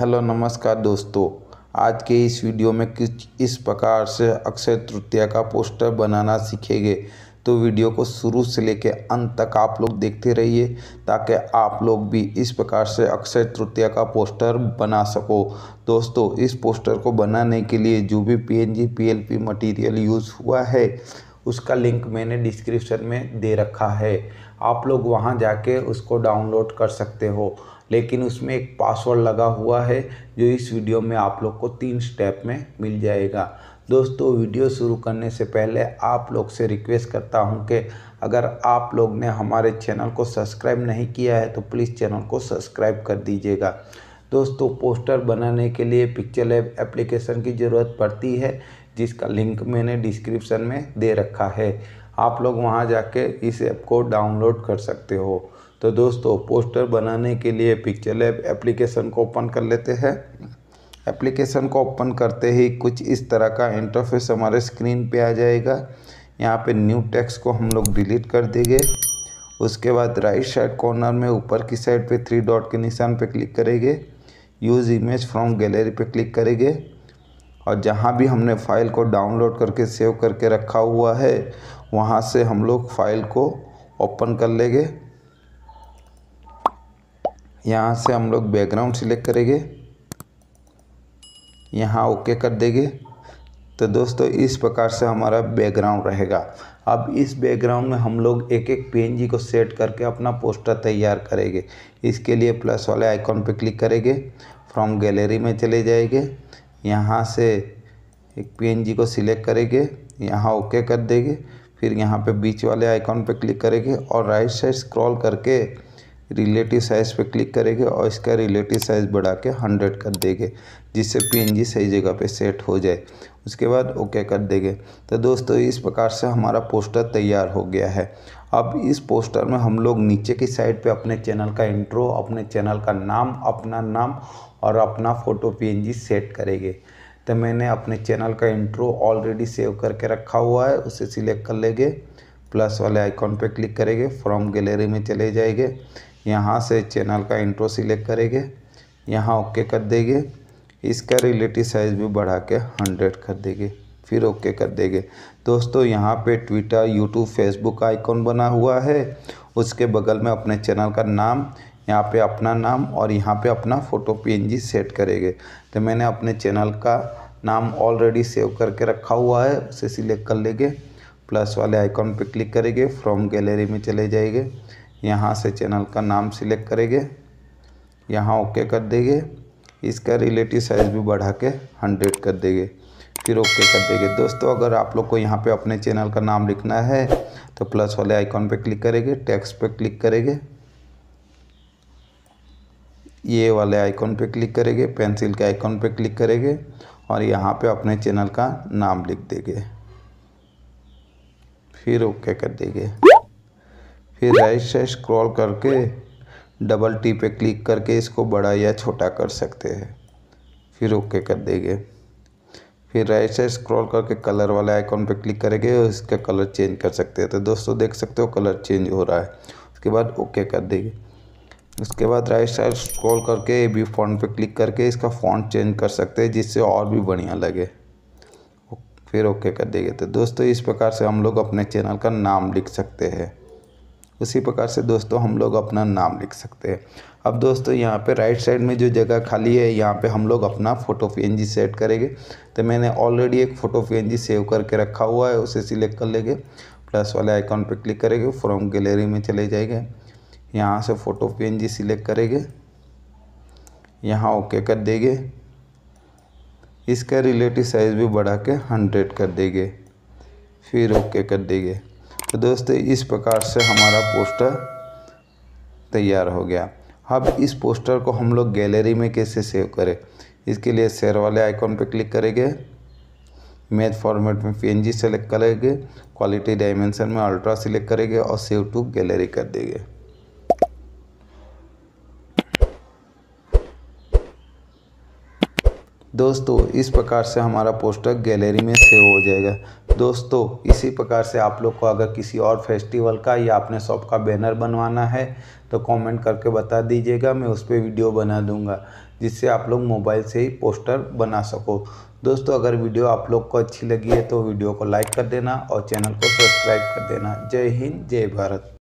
hello नमस्कार दोस्तों आज के इस वीडियो में किस इस प्रकार से अक्षय तृतीया का पोस्टर बनाना सीखेंगे तो वीडियो को शुरू से लेकर अंत तक आप लोग देखते रहिए ताकि आप लोग भी इस प्रकार से अक्षय तृतीया का पोस्टर बना सको दोस्तों इस पोस्टर को बनाने के लिए जो भी पीएनजी पीएलपी मटेरियल यूज़ हुआ है उसका लिंक मैंने डिस्क्रिप्शन में दे रखा है आप लोग वहाँ जाके उसको डाउनलोड कर सकते हो लेकिन उसमें एक पासवर्ड लगा हुआ है जो इस वीडियो में आप लोग को तीन स्टेप में मिल जाएगा दोस्तों वीडियो शुरू करने से पहले आप लोग से रिक्वेस्ट करता हूं कि अगर आप लोग ने हमारे चैनल को सब्सक्राइब नहीं किया है तो प्लीज़ चैनल को सब्सक्राइब कर दीजिएगा दोस्तों पोस्टर बनाने के लिए पिक्चर लैब एप्लीकेशन की ज़रूरत पड़ती है जिसका लिंक मैंने डिस्क्रिप्शन में दे रखा है आप लोग वहां जाके इस ऐप को डाउनलोड कर सकते हो तो दोस्तों पोस्टर बनाने के लिए पिक्चर लैब एप्लीकेशन को ओपन कर लेते हैं एप्लीकेशन को ओपन करते ही कुछ इस तरह का इंटरफेस हमारे स्क्रीन पे आ जाएगा यहाँ पे न्यू टेक्स्ट को हम लोग डिलीट कर देंगे उसके बाद राइट साइड कॉर्नर में ऊपर की साइड पे थ्री डॉट के निशान पे क्लिक करेंगे यूज़ इमेज फ्रॉम गैलरी पे क्लिक करेंगे और जहाँ भी हमने फ़ाइल को डाउनलोड करके सेव करके रखा हुआ है वहाँ से हम लोग फ़ाइल को ओपन कर लेंगे यहाँ से हम लोग बैकग्राउंड सिलेक्ट करेंगे यहाँ ओके कर देंगे तो दोस्तों इस प्रकार से हमारा बैकग्राउंड रहेगा अब इस बैकग्राउंड में हम लोग एक एक पी को सेट करके अपना पोस्टर तैयार करेंगे इसके लिए प्लस वाले आइकॉन पर क्लिक करेंगे फ्रॉम गैलरी में चले जाएंगे यहाँ से एक पी को सिलेक्ट करेंगे यहाँ ओके कर देंगे फिर यहाँ पे बीच वाले आइकॉन पर क्लिक करेंगे और राइट साइड स्क्रॉल करके रिलेटिव साइज़ पे क्लिक करेंगे और इसका रिलेटिव साइज़ बढ़ा के हंड्रेड कर देंगे जिससे पीएनजी सही जगह पे सेट हो जाए उसके बाद ओके कर देंगे तो दोस्तों इस प्रकार से हमारा पोस्टर तैयार हो गया है अब इस पोस्टर में हम लोग नीचे की साइड पे अपने चैनल का इंट्रो अपने चैनल का नाम अपना नाम और अपना फ़ोटो पी सेट करेंगे तो मैंने अपने चैनल का इंट्रो ऑलरेडी सेव करके रखा हुआ है उसे सिलेक्ट कर लेंगे प्लस वाले आइकॉन पे क्लिक करेंगे फ्रॉम गैलरी में चले जाएंगे यहाँ से चैनल का इंट्रो सिलेक्ट करेंगे यहाँ ओके कर देंगे इसका रिलेटिव साइज़ भी बढ़ा के हंड्रेड कर देंगे फिर ओके कर देंगे दोस्तों यहाँ पे ट्विटर यूट्यूब फेसबुक आइकॉन बना हुआ है उसके बगल में अपने चैनल का नाम यहाँ पे अपना नाम और यहाँ पे अपना फ़ोटो पीएनजी सेट करेंगे तो मैंने अपने चैनल का नाम ऑलरेडी सेव करके रखा हुआ है उसे सिलेक्ट कर लेंगे प्लस वाले आइकॉन पे क्लिक करेंगे फ्रॉम गैलरी में चले जाएंगे यहाँ से चैनल का नाम सिलेक्ट करेंगे यहाँ ओके कर देंगे इसका रिलेटिव साइज़ भी बढ़ा के हंड्रेड कर देंगे फिर ओके कर देंगे दोस्तों अगर आप लोग को यहाँ पे अपने चैनल का नाम लिखना है तो प्लस वाले आइकॉन पे क्लिक करेंगे टैक्स पे क्लिक करेंगे ये वाले आइकॉन पे क्लिक करेंगे पेंसिल के आइकॉन पे क्लिक करेंगे और यहाँ पे अपने चैनल का नाम लिख देंगे फिर ओके कर देंगे फिर राइट से स्क्रॉल करके डबल टी पे क्लिक करके इसको बड़ा या छोटा कर सकते हैं फिर ओके कर देंगे फिर राइट से स्क्रॉल करके कलर वाले आइकॉन पे क्लिक करेंगे और इसका कलर चेंज कर सकते हैं तो दोस्तों देख सकते हो कलर चेंज हो रहा है उसके बाद ओके कर देंगे उसके बाद राइट साइड स्क्रॉल करके ए बी फॉन्ट पर क्लिक करके इसका फॉन्ट चेंज कर सकते हैं जिससे और भी बढ़िया लगे फिर ओके कर देंगे तो दोस्तों इस प्रकार से हम लोग अपने चैनल का नाम लिख सकते हैं उसी प्रकार से दोस्तों हम लोग अपना नाम लिख सकते हैं अब दोस्तों यहाँ पे राइट साइड में जो जगह खाली है यहाँ पे हम लोग अपना फ़ोटो पी सेट करेंगे तो मैंने ऑलरेडी एक फ़ोटो पी सेव करके रखा हुआ है उसे सिलेक्ट कर लेंगे प्लस वाले आइकॉन पे क्लिक करेंगे फ्रॉम गैलरी में चले जाएंगे यहाँ से फ़ोटो पी सिलेक्ट करेंगे यहाँ ओके कर देंगे इसका रिलेटिव साइज़ भी बढ़ा के हंड्रेड कर देंगे फिर ओके कर देंगे तो दोस्तों इस प्रकार से हमारा पोस्टर तैयार हो गया अब इस पोस्टर को हम लोग गैलरी में कैसे सेव करें इसके लिए शेयर वाले आइकॉन पर क्लिक करेंगे मैथ फॉर्मेट में पी सेलेक्ट करेंगे क्वालिटी डायमेंशन में अल्ट्रा सिलेक्ट करेंगे और सेव टू गैलरी कर देंगे दोस्तों इस प्रकार से हमारा पोस्टर गैलरी में सेव हो जाएगा दोस्तों इसी प्रकार से आप लोग को अगर किसी और फेस्टिवल का या अपने शॉप का बैनर बनवाना है तो कमेंट करके बता दीजिएगा मैं उस पर वीडियो बना दूंगा जिससे आप लोग मोबाइल से ही पोस्टर बना सको दोस्तों अगर वीडियो आप लोग को अच्छी लगी है तो वीडियो को लाइक कर देना और चैनल को सब्सक्राइब कर देना जय हिंद जय भारत